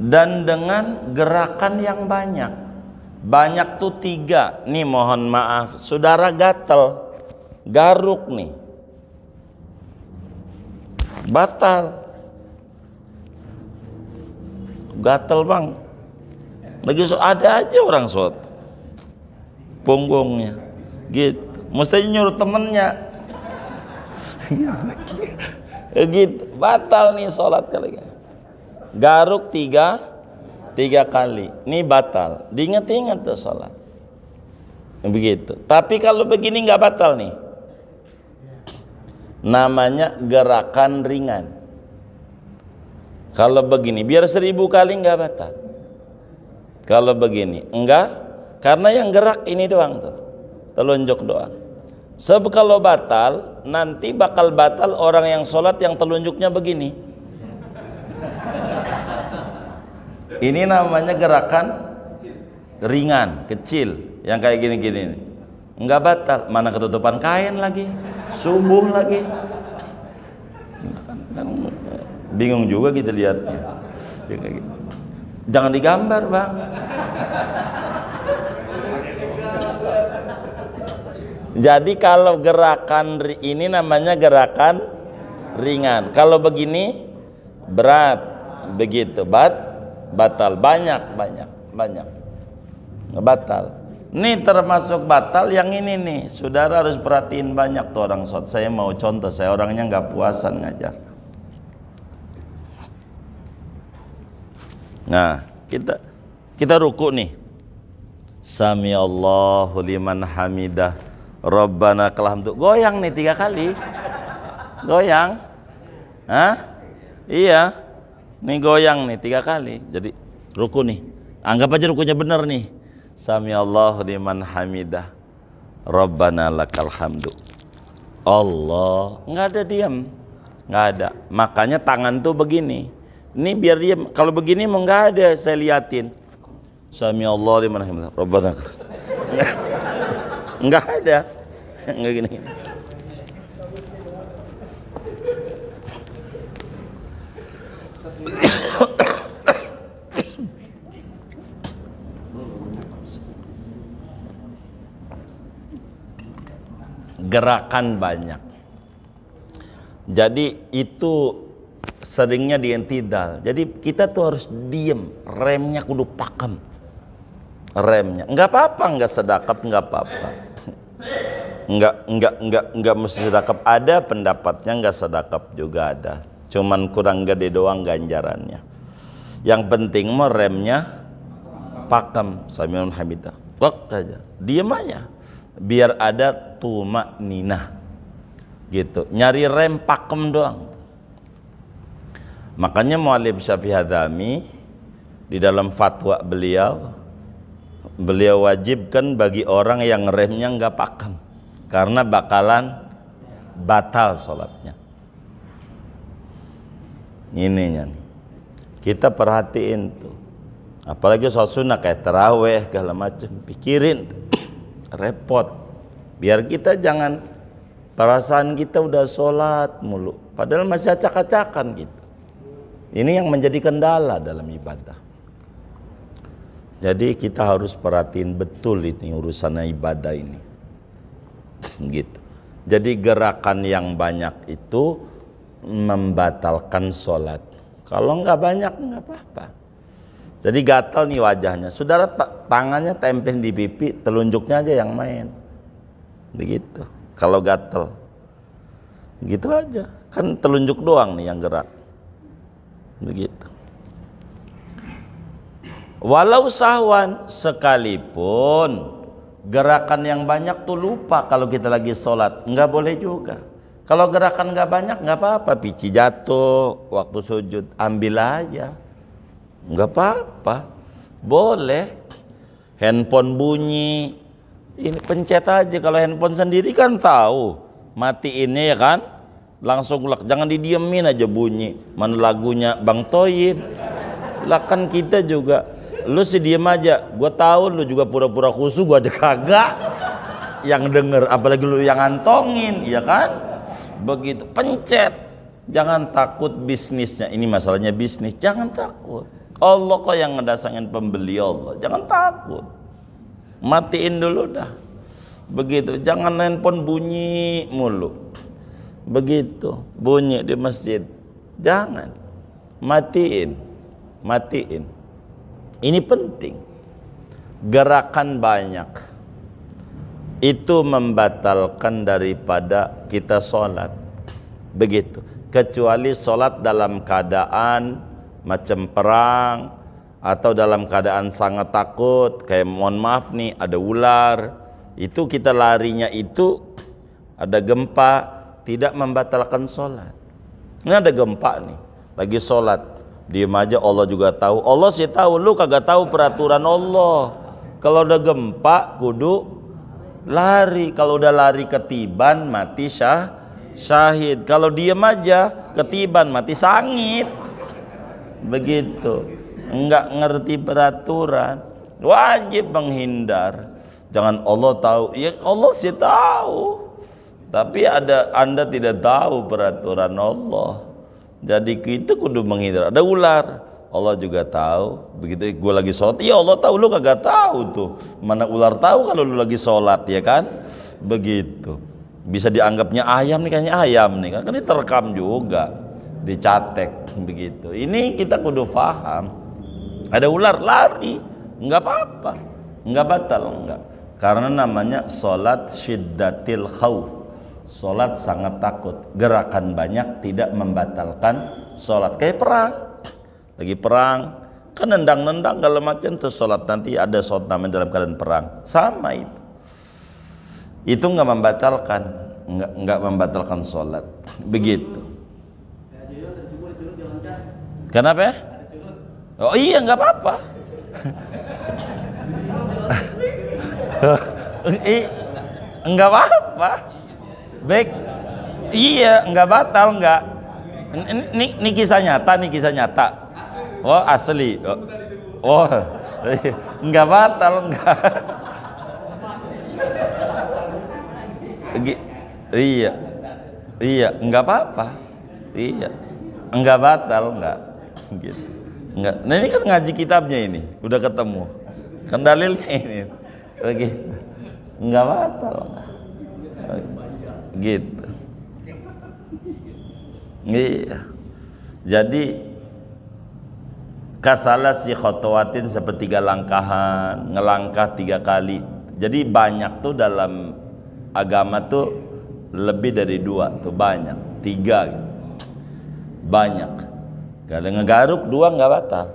dan dengan gerakan yang banyak banyak tuh tiga nih mohon maaf saudara gatel garuk nih batal gatel bang lagi so ada aja orang sot punggungnya gitu mestinya nyuruh temennya gitu batal nih sholat kali garuk tiga tiga kali ini batal diingat-ingat tuh sholat begitu tapi kalau begini nggak batal nih namanya gerakan ringan kalau begini biar seribu kali nggak batal kalau begini enggak karena yang gerak ini doang tuh telunjuk doang sebab kalau batal nanti bakal batal orang yang sholat yang telunjuknya begini ini namanya gerakan ringan, kecil, yang kayak gini-gini. Enggak batal, mana ketutupan kain lagi, subuh lagi. bingung juga kita gitu lihatnya. Ya, gitu. Jangan digambar, Bang. Jadi kalau gerakan ini namanya gerakan ringan. Kalau begini berat begitu. bat batal banyak banyak banyak batal ini termasuk batal yang ini nih saudara harus perhatiin banyak tuh orang sot saya mau contoh saya orangnya nggak puasan ngajar nah kita kita ruku nih sami Allahu liman hamidah Rabbana kalhamdu goyang nih tiga kali goyang Hah? iya Nih goyang nih tiga kali. Jadi ruku nih. Anggap aja rukunya benar nih. Sami Allahu liman hamidah. Rabbana lakal hamdu. Allah. Nggak ada diam. Nggak ada. Makanya tangan tuh begini. Ini biar dia kalau begini mau nggak ada saya liatin. Sami Allahu liman hamidah. Rabbana. Nggak ada. nggak gini. -gini. gerakan banyak. Jadi itu seringnya dientidal. Jadi kita tuh harus diem, remnya kudu pakem. Remnya. Enggak apa-apa, enggak sedakap, enggak apa-apa. Enggak enggak enggak enggak mesti sedakap. Ada pendapatnya enggak sedakap juga ada cuman kurang gede doang ganjarannya yang penting mah remnya pakem samiun hamidah waktu aja diem aja biar ada tuma nina gitu nyari rem pakem doang makanya mualib Syafi'i Hadami di dalam fatwa beliau beliau wajibkan bagi orang yang remnya nggak pakem karena bakalan batal sholatnya ininya nih. Kita perhatiin tuh. Apalagi soal sunnah kayak teraweh segala macam, pikirin repot. Biar kita jangan perasaan kita udah sholat mulu, padahal masih acak-acakan gitu. Ini yang menjadi kendala dalam ibadah. Jadi kita harus perhatiin betul ini urusannya ibadah ini. Gitu. Jadi gerakan yang banyak itu membatalkan sholat. Kalau nggak banyak nggak apa-apa. Jadi gatal nih wajahnya. Saudara tangannya tempel di pipi, telunjuknya aja yang main. Begitu. Kalau gatal. Gitu aja. Kan telunjuk doang nih yang gerak. Begitu. Walau sahwan sekalipun gerakan yang banyak tuh lupa kalau kita lagi sholat. Nggak boleh juga. Kalau gerakan nggak banyak nggak apa-apa, pici jatuh, waktu sujud ambil aja, nggak apa-apa, boleh. Handphone bunyi, ini pencet aja. Kalau handphone sendiri kan tahu, mati ini ya kan, langsung lak. Jangan didiemin aja bunyi. Mana lagunya Bang Toyib? Lah kan kita juga, lu sih diem aja. Gue tahu lu juga pura-pura khusus, gue aja kagak. Yang denger, apalagi lu yang ngantongin, ya kan? begitu pencet jangan takut bisnisnya ini masalahnya bisnis jangan takut Allah kok yang ngedasangin pembeli Allah jangan takut matiin dulu dah begitu jangan handphone bunyi mulu begitu bunyi di masjid jangan matiin matiin ini penting gerakan banyak itu membatalkan daripada kita sholat begitu kecuali sholat dalam keadaan macam perang atau dalam keadaan sangat takut kayak mohon maaf nih ada ular itu kita larinya itu ada gempa tidak membatalkan sholat ini ada gempa nih lagi sholat diem aja Allah juga tahu Allah sih tahu lu kagak tahu peraturan Allah kalau ada gempa kudu lari kalau udah lari ketiban mati syah syahid kalau diem aja ketiban mati sangit begitu nggak ngerti peraturan wajib menghindar jangan Allah tahu ya Allah sih tahu tapi ada anda tidak tahu peraturan Allah jadi kita kudu menghindar ada ular Allah juga tahu. Begitu gue lagi sholat, ya Allah tahu. Lu kagak tahu tuh. Mana ular tahu kalau lu lagi sholat ya kan? Begitu. Bisa dianggapnya ayam nih kayaknya ayam nih kan? ini terekam juga, dicatek begitu. Ini kita kudu paham. Ada ular lari, nggak apa-apa, nggak batal nggak. Karena namanya sholat syiddatil khawf. Sholat sangat takut, gerakan banyak tidak membatalkan sholat kayak perang lagi perang kan nendang-nendang kalau macam itu sholat nanti ada sholat namanya dalam keadaan perang sama itu itu nggak membatalkan nggak nggak membatalkan sholat begitu kenapa ya oh iya nggak apa-apa nggak apa-apa baik iya nggak batal nggak ini, ini kisah nyata ini kisah nyata Oh asli. Oh, oh. nggak batal nggak. iya, iya nggak apa-apa. Iya, nggak batal nggak. Gitu. Nggak. Nah ini kan ngaji kitabnya ini, udah ketemu. Kan ini. lagi Nggak batal. Gitu. Iya. Jadi kasalah si khotowatin sepertiga langkahan ngelangkah tiga kali jadi banyak tuh dalam agama tuh lebih dari dua tuh banyak tiga banyak gak ngegaruk dua nggak batal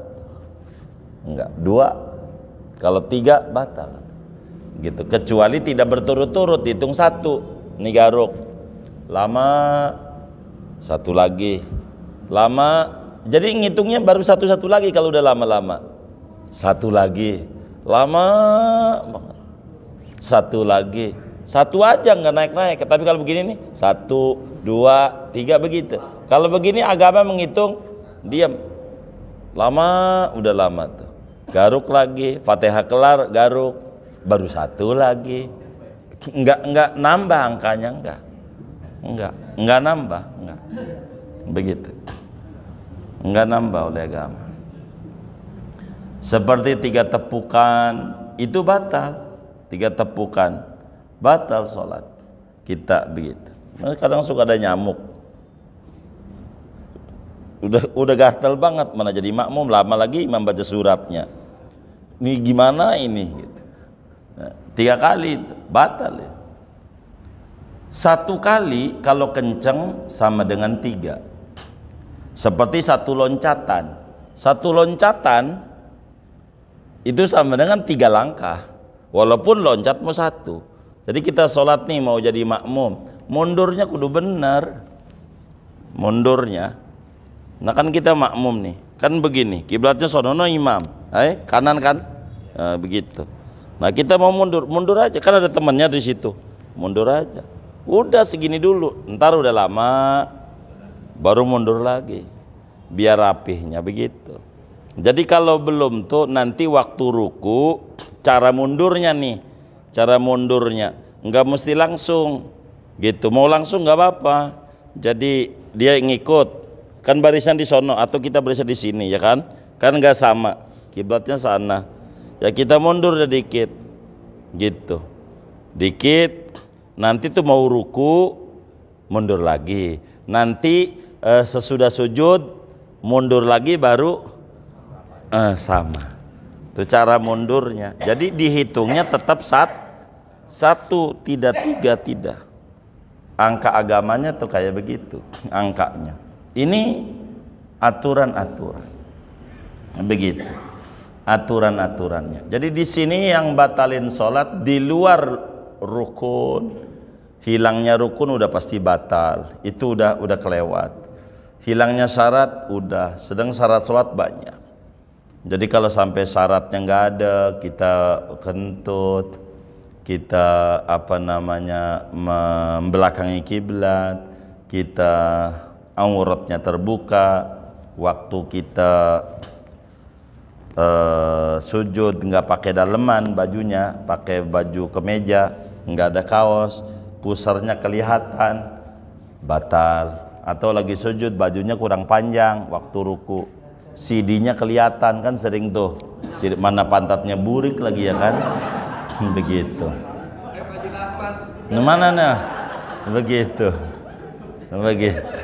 nggak dua kalau tiga batal gitu kecuali tidak berturut-turut hitung satu nih garuk lama satu lagi lama jadi ngitungnya baru satu-satu lagi kalau udah lama-lama. Satu lagi, lama banget. Satu lagi, satu aja nggak naik-naik. Tapi kalau begini nih, satu, dua, tiga begitu. Kalau begini agama menghitung, diam. Lama, udah lama tuh. Garuk lagi, fatihah kelar, garuk. Baru satu lagi. Nggak, nggak nambah angkanya, nggak. nggak enggak nambah, nggak, Begitu enggak nambah oleh agama seperti tiga tepukan itu batal tiga tepukan batal sholat kita begitu nah, kadang suka ada nyamuk udah udah gatel banget mana jadi makmum lama lagi imam baca suratnya ini gimana ini gitu. nah, tiga kali batal ya. satu kali kalau kenceng sama dengan tiga seperti satu loncatan. Satu loncatan itu sama dengan tiga langkah. Walaupun loncatmu satu. Jadi kita sholat nih mau jadi makmum. Mundurnya kudu benar. Mundurnya. Nah kan kita makmum nih. Kan begini. Kiblatnya sonono imam. Eh, kanan kan? Nah, begitu. Nah kita mau mundur. Mundur aja. Kan ada temannya di situ. Mundur aja. Udah segini dulu. Ntar udah lama baru mundur lagi biar rapihnya begitu jadi kalau belum tuh nanti waktu ruku cara mundurnya nih cara mundurnya nggak mesti langsung gitu mau langsung nggak apa-apa jadi dia ngikut kan barisan di sono atau kita barisan di sini ya kan kan nggak sama kiblatnya sana ya kita mundur sedikit ya gitu dikit nanti tuh mau ruku mundur lagi nanti uh, sesudah sujud mundur lagi baru eh, sama itu cara mundurnya jadi dihitungnya tetap sat satu tidak tiga tidak angka agamanya tuh kayak begitu angkanya ini aturan-aturan begitu aturan-aturannya jadi di sini yang batalin sholat di luar rukun hilangnya rukun udah pasti batal itu udah udah kelewat hilangnya syarat udah sedang syarat sholat banyak jadi kalau sampai syaratnya nggak ada kita kentut kita apa namanya membelakangi kiblat kita auratnya terbuka waktu kita uh, sujud nggak pakai daleman bajunya pakai baju kemeja nggak ada kaos pusarnya kelihatan batal atau lagi sujud bajunya kurang panjang waktu ruku sidinya kelihatan kan sering tuh mana pantatnya burik lagi ya kan begitu nah, mana nah begitu begitu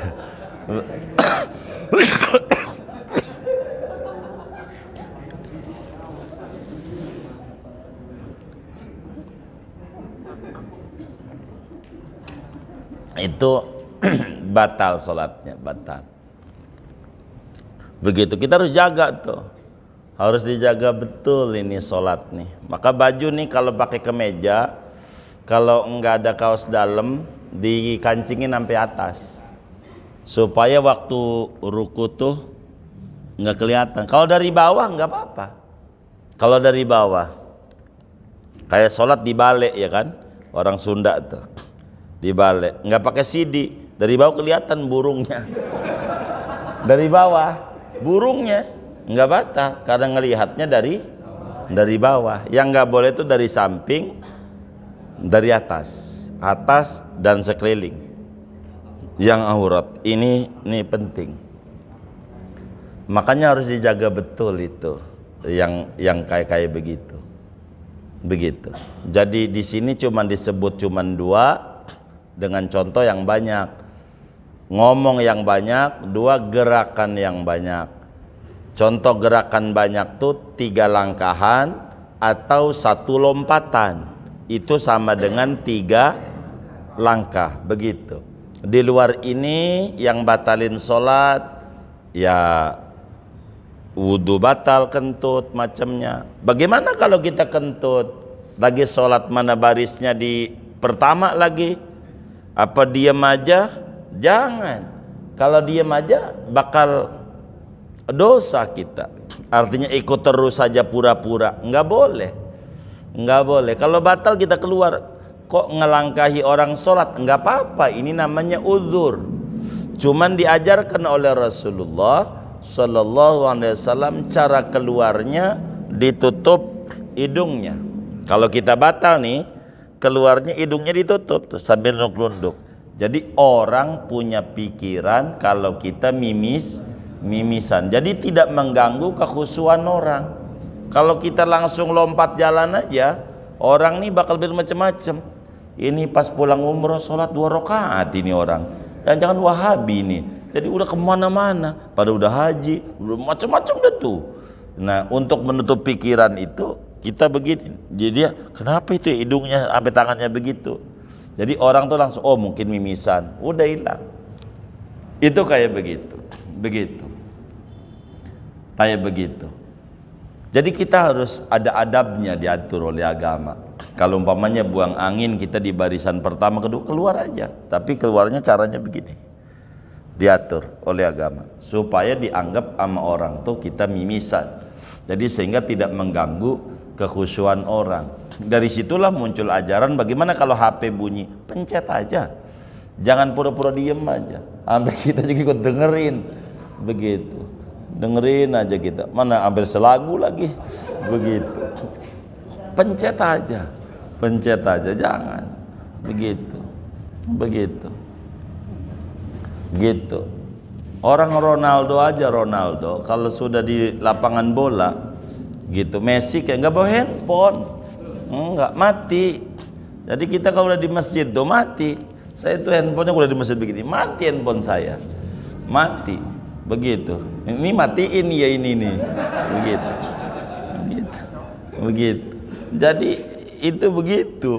itu batal sholatnya batal begitu kita harus jaga tuh harus dijaga betul ini sholat nih maka baju nih kalau pakai kemeja kalau enggak ada kaos dalam dikancingin sampai atas supaya waktu ruku tuh nggak kelihatan kalau dari bawah nggak apa-apa kalau dari bawah kayak sholat dibalik ya kan orang Sunda tuh dibalik nggak pakai sidi dari bawah kelihatan burungnya. Dari bawah burungnya nggak batal karena ngelihatnya dari dari bawah. Yang nggak boleh itu dari samping, dari atas, atas dan sekeliling. Yang aurat ini ini penting. Makanya harus dijaga betul itu yang yang kayak kayak begitu. Begitu. Jadi di sini cuma disebut cuma dua dengan contoh yang banyak ngomong yang banyak, dua gerakan yang banyak. Contoh gerakan banyak tuh tiga langkahan atau satu lompatan. Itu sama dengan tiga langkah, begitu. Di luar ini yang batalin sholat, ya wudhu batal, kentut, macamnya. Bagaimana kalau kita kentut? Lagi sholat mana barisnya di pertama lagi? Apa diam aja? Jangan. Kalau diam aja bakal dosa kita. Artinya ikut terus saja pura-pura. Enggak boleh. Enggak boleh. Kalau batal kita keluar. Kok ngelangkahi orang sholat? Enggak apa-apa. Ini namanya uzur. Cuman diajarkan oleh Rasulullah Sallallahu Alaihi Wasallam cara keluarnya ditutup hidungnya. Kalau kita batal nih, keluarnya hidungnya ditutup tuh sambil nunduk-nunduk. Jadi orang punya pikiran kalau kita mimis mimisan. Jadi tidak mengganggu kekhusuan orang. Kalau kita langsung lompat jalan aja, orang nih bakal bermacam-macam. Ini pas pulang umroh sholat dua rakaat ini orang. Dan jangan wahabi ini. Jadi udah kemana-mana. Pada udah haji, udah macam-macam deh tuh. Nah untuk menutup pikiran itu kita begini. Jadi ya, kenapa itu hidungnya sampai tangannya begitu? Jadi orang tuh langsung oh mungkin mimisan, udah hilang. Itu kayak begitu, begitu. Kayak begitu. Jadi kita harus ada adabnya diatur oleh agama. Kalau umpamanya buang angin kita di barisan pertama kedua keluar aja, tapi keluarnya caranya begini. Diatur oleh agama supaya dianggap sama orang tuh kita mimisan. Jadi sehingga tidak mengganggu kekhusyuan orang. Dari situlah muncul ajaran bagaimana kalau HP bunyi, pencet aja. Jangan pura-pura diem aja. Sampai kita juga ikut dengerin. Begitu. Dengerin aja kita. Mana hampir selagu lagi. Begitu. Pencet aja. Pencet aja jangan. Begitu. Begitu. Gitu. Orang Ronaldo aja Ronaldo kalau sudah di lapangan bola gitu Messi kayak nggak bawa handphone Enggak mati. Jadi kita kalau udah di masjid do mati. Saya itu handphonenya udah di masjid begini, mati handphone saya. Mati. Begitu. Ini matiin ya ini nih. Begitu. Begitu. Begitu. Jadi itu begitu.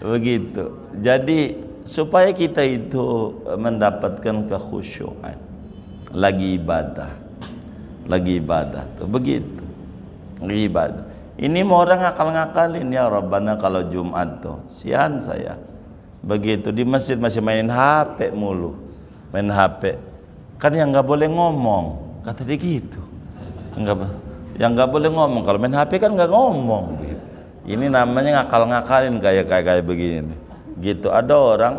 Begitu. Jadi supaya kita itu eh, mendapatkan kekhusyuan lagi ibadah lagi ibadah tuh begitu lagi ibadah ini mau orang ngakal-ngakalin ya Rabbana kalau Jumat tuh. Sian saya. Begitu di masjid masih main HP mulu. Main HP. Kan yang nggak boleh ngomong. Kata dia gitu. yang nggak boleh ngomong. Kalau main HP kan nggak ngomong. Gitu. Ini namanya ngakal-ngakalin kayak kayak kayak begini. Gitu. Ada orang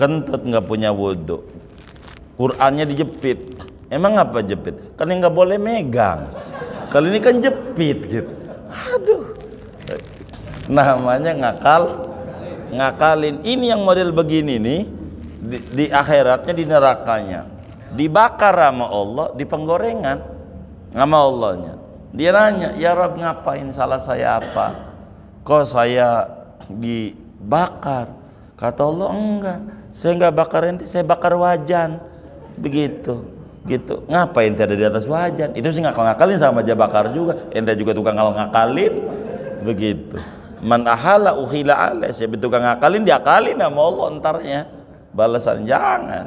kentut nggak punya wudhu. Qurannya dijepit. Emang apa jepit? Kan yang nggak boleh megang. Kalau ini kan jepit gitu. Aduh. Namanya ngakal ngakalin. Ini yang model begini nih di, di akhiratnya di nerakanya. Dibakar sama Allah di penggorengan sama Allahnya. Dia nanya, "Ya Rab, ngapain salah saya apa? Kok saya dibakar?" Kata Allah, "Enggak, saya enggak bakar ente, saya bakar wajan." Begitu gitu ngapain ente ada di atas wajan itu sih ngakal ngakalin sama Jabakar juga ente juga tukang ngakal ngakalin begitu man ahala uhila alaih siapa tukang ngakalin diakalin sama Allah entarnya balasan jangan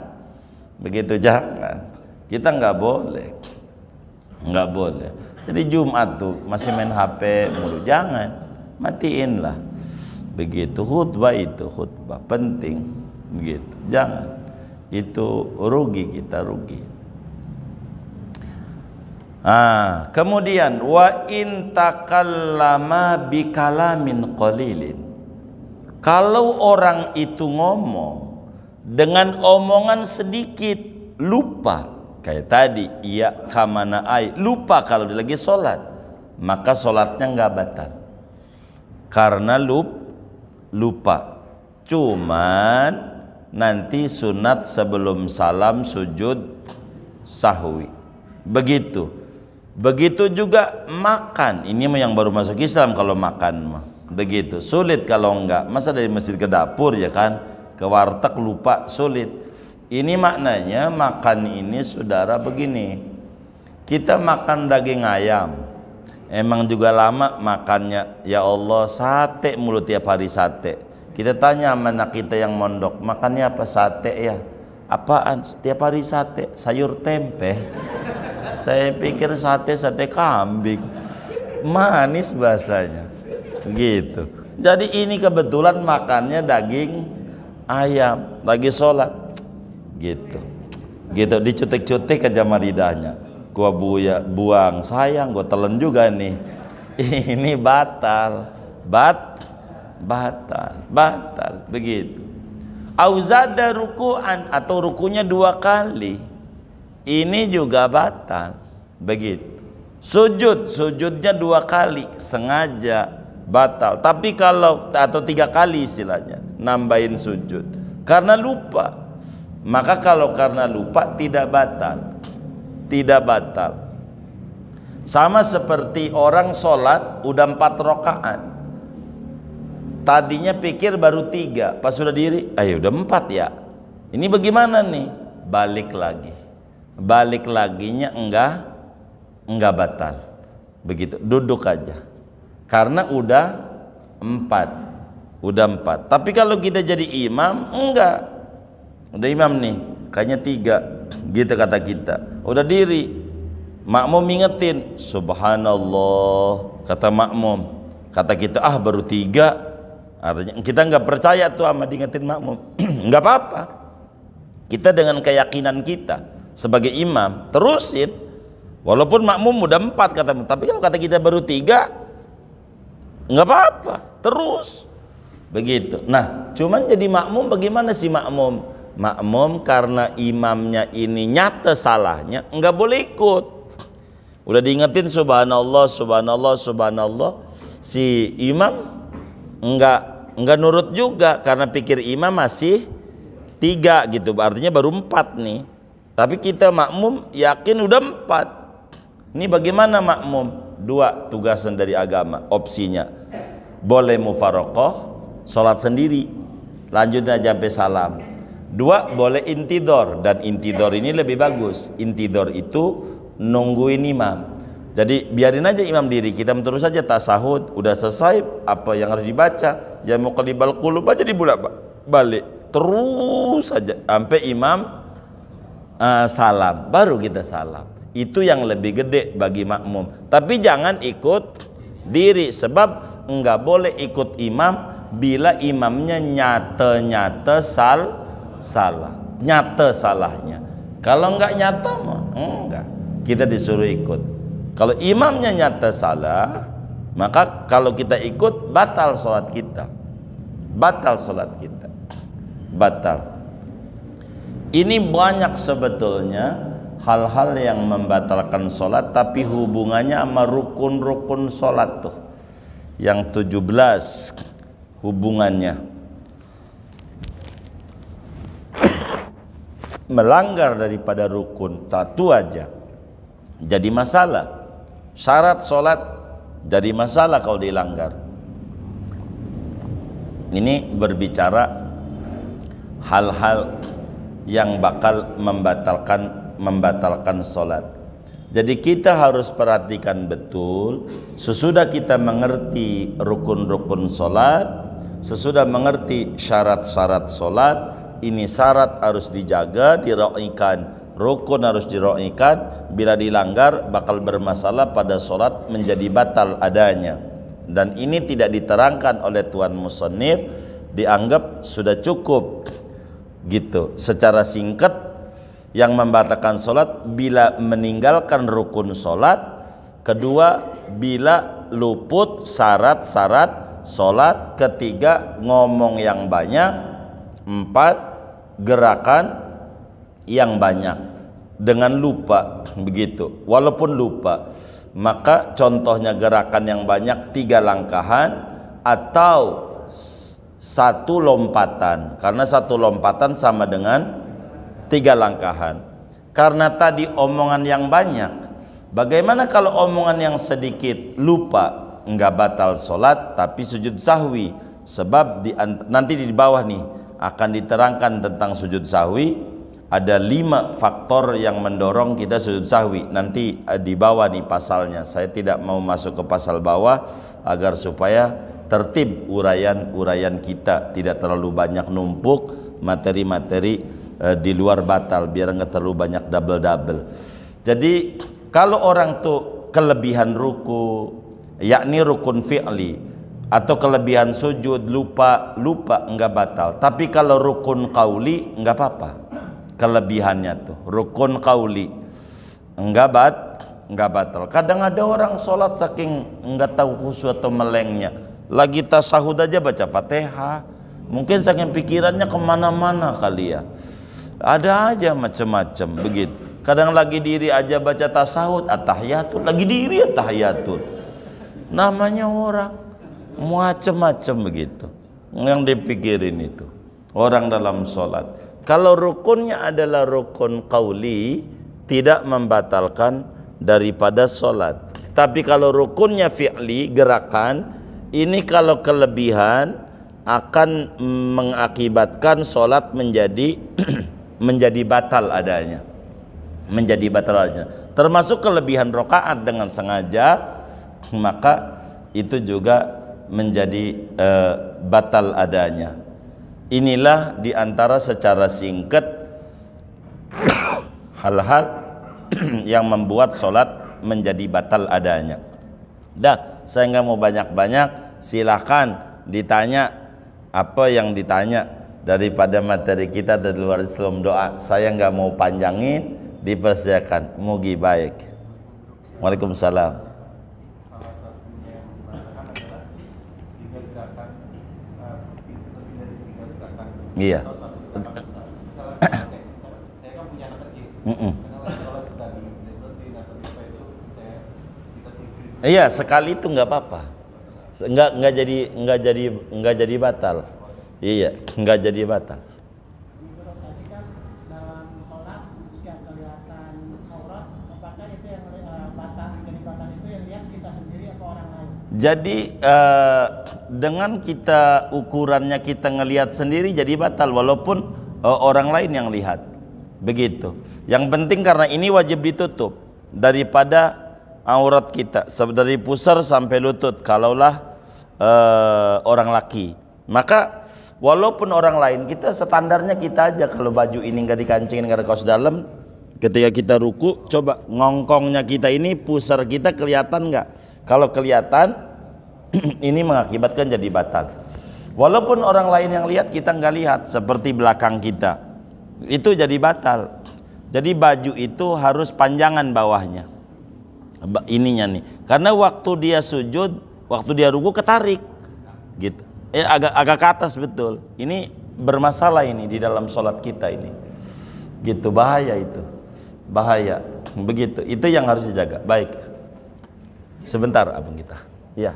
begitu jangan kita nggak boleh nggak boleh jadi Jumat tuh masih main HP mulu jangan matiin lah begitu khutbah itu khutbah penting begitu jangan itu rugi kita rugi Ah, kemudian wa intakalama bikalamin qalilin. Kalau orang itu ngomong dengan omongan sedikit lupa kayak tadi iya kamana ai lupa kalau dia lagi sholat maka sholatnya nggak batal karena lup lupa cuman nanti sunat sebelum salam sujud sahwi begitu Begitu juga makan. Ini yang baru masuk Islam kalau makan mah. Begitu. Sulit kalau enggak. Masa dari masjid ke dapur ya kan? Ke warteg lupa sulit. Ini maknanya makan ini saudara begini. Kita makan daging ayam. Emang juga lama makannya. Ya Allah, sate mulut tiap hari sate. Kita tanya mana kita yang mondok, makannya apa sate ya? Apaan? Setiap hari sate, sayur tempe. Saya pikir sate-sate kambing. Manis bahasanya. Gitu. Jadi ini kebetulan makannya daging ayam lagi sholat. Gitu. Gitu dicutik-cutik aja maridahnya. Gua buya, buang sayang gua telan juga nih. Ini batal. Bat batal, batal begitu. Auzada ruku'an atau rukunya dua kali ini juga batal begitu sujud sujudnya dua kali sengaja batal tapi kalau atau tiga kali istilahnya nambahin sujud karena lupa maka kalau karena lupa tidak batal tidak batal sama seperti orang sholat udah empat rokaat tadinya pikir baru tiga pas sudah diri ayo ah, ya udah empat ya ini bagaimana nih balik lagi balik laginya enggak enggak batal begitu duduk aja karena udah empat udah empat tapi kalau kita jadi imam enggak udah imam nih kayaknya tiga gitu kata kita udah diri makmum ingetin subhanallah kata makmum kata kita ah baru tiga artinya kita nggak percaya tuh sama diingetin makmum nggak apa-apa kita dengan keyakinan kita sebagai imam terusin walaupun makmum udah empat kata tapi kalau kata kita baru tiga nggak apa-apa terus begitu nah cuman jadi makmum bagaimana sih makmum makmum karena imamnya ini nyata salahnya nggak boleh ikut udah diingetin subhanallah subhanallah subhanallah si imam nggak nggak nurut juga karena pikir imam masih tiga gitu artinya baru empat nih tapi kita makmum yakin udah empat. Ini bagaimana makmum? Dua tugasan dari agama, opsinya. Boleh mufarokoh, sholat sendiri, lanjutnya sampai salam. Dua, boleh intidor, dan intidor ini lebih bagus. Intidor itu nungguin imam. Jadi biarin aja imam diri, kita terus saja tasahud, udah selesai apa yang harus dibaca. Ya kelibal kulub aja dibulak balik, terus saja sampai imam uh, salam baru kita salam itu yang lebih gede bagi makmum tapi jangan ikut diri sebab enggak boleh ikut imam bila imamnya nyata-nyata sal salah nyata salahnya kalau enggak nyata mah enggak kita disuruh ikut kalau imamnya nyata salah maka kalau kita ikut batal sholat kita batal sholat kita batal ini banyak sebetulnya hal-hal yang membatalkan sholat tapi hubungannya sama rukun-rukun sholat tuh. Yang tujuh belas hubungannya. melanggar daripada rukun satu aja jadi masalah syarat sholat jadi masalah kalau dilanggar ini berbicara hal-hal yang bakal membatalkan membatalkan sholat. Jadi kita harus perhatikan betul sesudah kita mengerti rukun-rukun solat, sesudah mengerti syarat-syarat solat, ini syarat harus dijaga, diroikan, rukun harus diroikan, bila dilanggar bakal bermasalah pada solat menjadi batal adanya. Dan ini tidak diterangkan oleh Tuhan Musonif, dianggap sudah cukup gitu secara singkat yang membatalkan sholat bila meninggalkan rukun sholat kedua bila luput syarat-syarat sholat ketiga ngomong yang banyak empat gerakan yang banyak dengan lupa begitu walaupun lupa maka contohnya gerakan yang banyak tiga langkahan atau satu lompatan karena satu lompatan sama dengan tiga langkahan karena tadi omongan yang banyak bagaimana kalau omongan yang sedikit lupa enggak batal sholat tapi sujud sahwi sebab di, nanti di bawah nih akan diterangkan tentang sujud sahwi ada lima faktor yang mendorong kita sujud sahwi nanti eh, di bawah nih pasalnya saya tidak mau masuk ke pasal bawah agar supaya tertib urayan urayan kita tidak terlalu banyak numpuk materi-materi e, di luar batal biar nggak terlalu banyak double-double jadi kalau orang tuh kelebihan ruku yakni rukun fi'li atau kelebihan sujud lupa lupa nggak batal tapi kalau rukun kauli nggak apa-apa kelebihannya tuh rukun kauli nggak bat nggak batal kadang ada orang sholat saking nggak tahu khusus atau melengnya lagi tasahud aja baca fatihah. Mungkin saking pikirannya kemana-mana kali ya. Ada aja macem-macem begitu. Kadang lagi diri aja baca tasahud, atahyatul, Lagi diri atahyatul, Namanya orang. macem macem begitu. Yang dipikirin itu. Orang dalam sholat. Kalau rukunnya adalah rukun kauli, tidak membatalkan daripada sholat. Tapi kalau rukunnya fi'li, gerakan, ini kalau kelebihan akan mengakibatkan sholat menjadi menjadi batal adanya menjadi batal adanya termasuk kelebihan rokaat dengan sengaja maka itu juga menjadi e, batal adanya inilah diantara secara singkat hal-hal yang membuat sholat menjadi batal adanya dah saya nggak mau banyak-banyak silahkan ditanya apa yang ditanya daripada materi kita dari luar Islam doa saya nggak mau panjangin dipersiapkan mugi baik Waalaikumsalam Iya. Iya sekali itu nggak apa-apa nggak nggak jadi nggak jadi nggak jadi batal iya nggak jadi batal Jadi uh, dengan kita ukurannya kita ngelihat sendiri jadi batal walaupun uh, orang lain yang lihat. Begitu. Yang penting karena ini wajib ditutup daripada aurat kita dari pusar sampai lutut kalaulah uh, orang laki maka walaupun orang lain kita standarnya kita aja kalau baju ini nggak dikancingin nggak ada kaos dalam ketika kita ruku coba ngongkongnya kita ini pusar kita kelihatan nggak kalau kelihatan ini mengakibatkan jadi batal walaupun orang lain yang lihat kita nggak lihat seperti belakang kita itu jadi batal jadi baju itu harus panjangan bawahnya ininya nih karena waktu dia sujud waktu dia ruku ketarik gitu eh, agak agak ke atas betul ini bermasalah ini di dalam sholat kita ini gitu bahaya itu bahaya begitu itu yang harus dijaga baik sebentar abang kita ya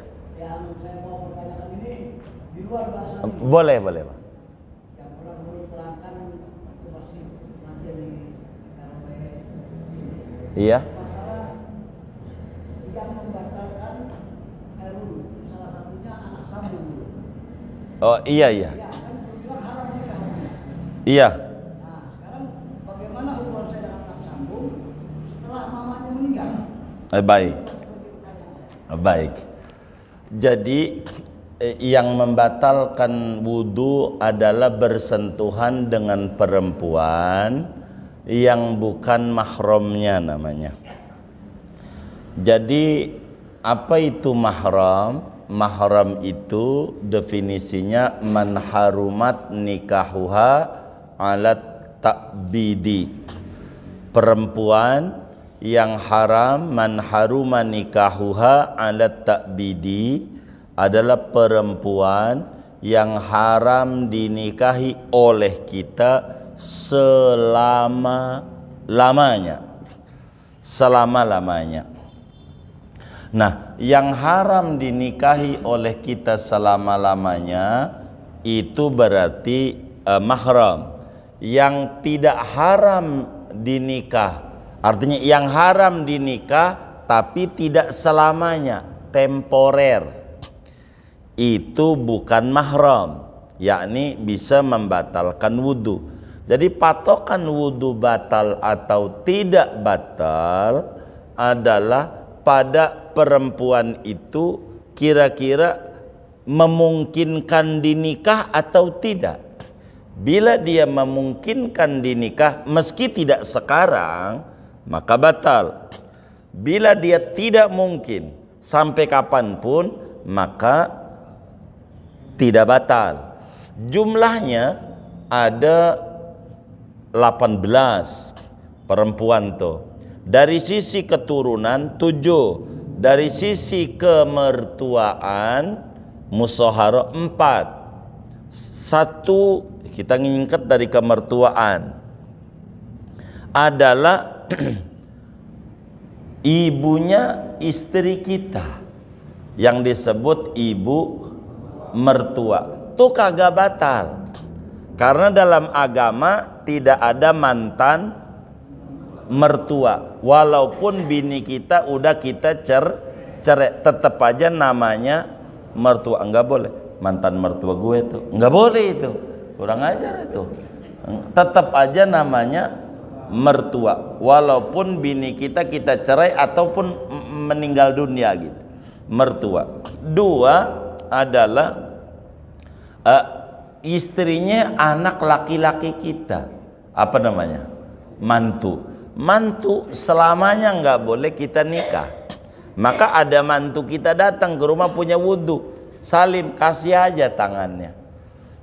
boleh boleh pak Iya. Oh iya iya. iya. Nah, eh, baik. Eh, baik. Jadi eh, yang membatalkan wudhu adalah bersentuhan dengan perempuan yang bukan mahramnya namanya. Jadi apa itu mahram? mahram itu definisinya manharumat nikahuha alat takbidi perempuan yang haram manharuma nikahuha alat takbidi adalah perempuan yang haram dinikahi oleh kita selama lamanya selama lamanya Nah, yang haram dinikahi oleh kita selama-lamanya itu berarti uh, mahram. Yang tidak haram dinikah, artinya yang haram dinikah tapi tidak selamanya, temporer. Itu bukan mahram, yakni bisa membatalkan wudhu. Jadi patokan wudhu batal atau tidak batal adalah pada perempuan itu kira-kira memungkinkan dinikah atau tidak. Bila dia memungkinkan dinikah meski tidak sekarang, maka batal. Bila dia tidak mungkin sampai kapanpun, maka tidak batal. Jumlahnya ada 18 perempuan tuh. Dari sisi keturunan 7 dari sisi kemertuaan musoharo empat satu kita ngingkat dari kemertuaan adalah ibunya istri kita yang disebut ibu mertua itu kagak batal karena dalam agama tidak ada mantan mertua walaupun bini kita udah kita cer cerai tetap aja namanya mertua enggak boleh mantan mertua gue itu enggak boleh itu kurang ajar itu tetap aja namanya mertua walaupun bini kita kita cerai ataupun meninggal dunia gitu mertua dua adalah uh, istrinya anak laki-laki kita apa namanya mantu mantu selamanya nggak boleh kita nikah maka ada mantu kita datang ke rumah punya wudhu salim kasih aja tangannya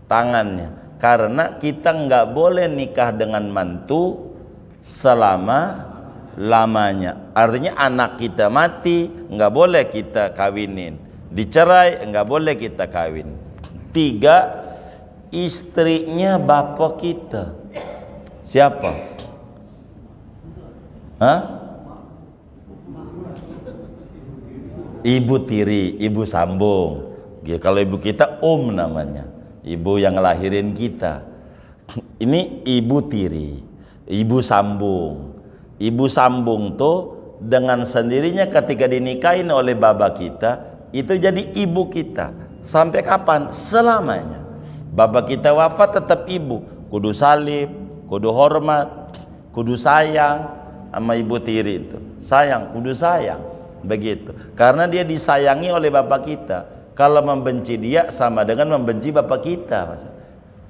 tangannya karena kita nggak boleh nikah dengan mantu selama lamanya artinya anak kita mati nggak boleh kita kawinin dicerai nggak boleh kita kawin tiga istrinya bapak kita siapa Hah? Ibu tiri, ibu sambung. Ya, kalau ibu kita om namanya. Ibu yang ngelahirin kita. Ini ibu tiri, ibu sambung. Ibu sambung tuh dengan sendirinya ketika dinikahin oleh baba kita, itu jadi ibu kita. Sampai kapan? Selamanya. Baba kita wafat tetap ibu. Kudu salib, kudu hormat, kudu sayang, sama ibu tiri itu sayang kudu sayang begitu karena dia disayangi oleh bapak kita kalau membenci dia sama dengan membenci bapak kita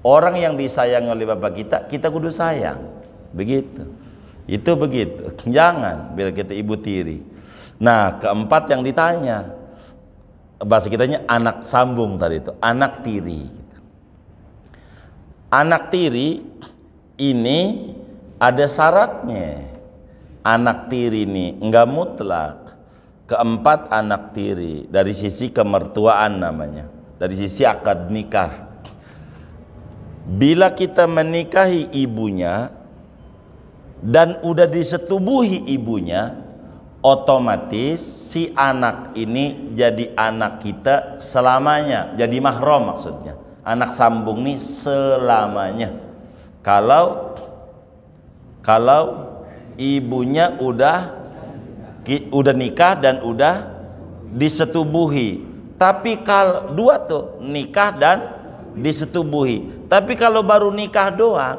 orang yang disayangi oleh bapak kita kita kudu sayang begitu itu begitu jangan bila kita ibu tiri nah keempat yang ditanya bahasa kitanya anak sambung tadi itu anak tiri anak tiri ini ada syaratnya anak tiri ini enggak mutlak keempat anak tiri dari sisi kemertuaan namanya dari sisi akad nikah bila kita menikahi ibunya dan udah disetubuhi ibunya otomatis si anak ini jadi anak kita selamanya jadi mahram maksudnya anak sambung nih selamanya kalau kalau ibunya udah udah nikah dan udah disetubuhi tapi kalau dua tuh nikah dan disetubuhi tapi kalau baru nikah doang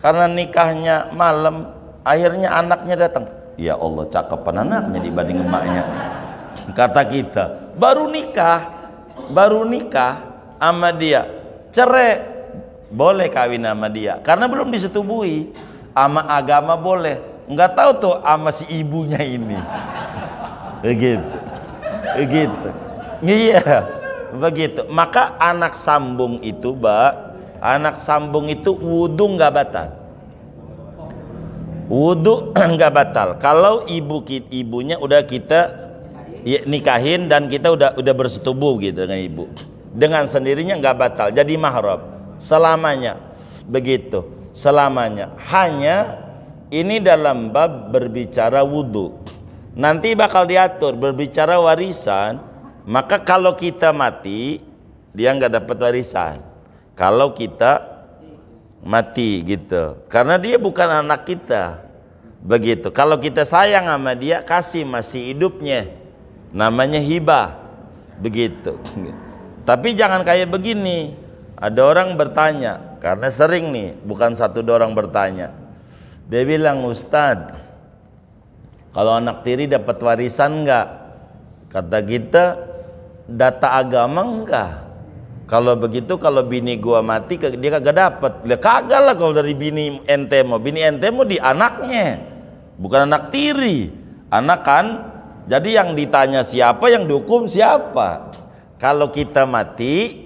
karena nikahnya malam akhirnya anaknya datang ya Allah cakepan anaknya dibanding emaknya kata kita baru nikah baru nikah sama dia cerai boleh kawin sama dia karena belum disetubuhi ama agama boleh nggak tahu tuh sama si ibunya ini begitu begitu iya begitu maka anak sambung itu mbak anak sambung itu wudhu nggak batal wudhu nggak batal kalau ibu ibunya udah kita ya, nikahin dan kita udah udah bersetubuh gitu dengan ibu dengan sendirinya nggak batal jadi mahram selamanya begitu selamanya hanya ini dalam bab berbicara wudhu. Nanti bakal diatur berbicara warisan. Maka kalau kita mati, dia nggak dapat warisan. Kalau kita mati gitu, karena dia bukan anak kita, begitu. Kalau kita sayang sama dia, kasih masih hidupnya, namanya hibah, begitu. Tapi jangan kayak begini. Ada orang bertanya, karena sering nih, bukan satu orang bertanya. Dia bilang, Ustad, kalau anak tiri dapat warisan enggak? Kata kita, data agama enggak. Kalau begitu, kalau bini gua mati, dia kagak dapat. Dia kagak lah kalau dari bini ente mau. Bini ente mau di anaknya, bukan anak tiri. Anak kan, jadi yang ditanya siapa, yang dihukum siapa. Kalau kita mati,